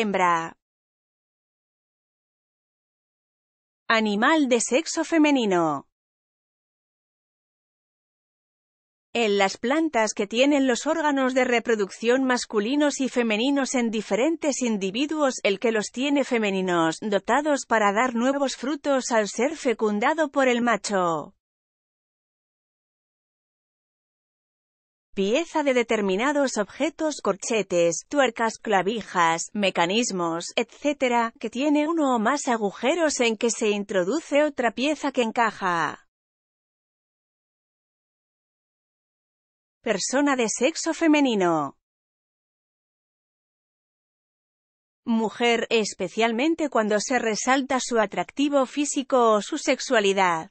hembra. Animal de sexo femenino. En las plantas que tienen los órganos de reproducción masculinos y femeninos en diferentes individuos, el que los tiene femeninos, dotados para dar nuevos frutos al ser fecundado por el macho. pieza de determinados objetos, corchetes, tuercas, clavijas, mecanismos, etc., que tiene uno o más agujeros en que se introduce otra pieza que encaja. Persona de sexo femenino. Mujer, especialmente cuando se resalta su atractivo físico o su sexualidad.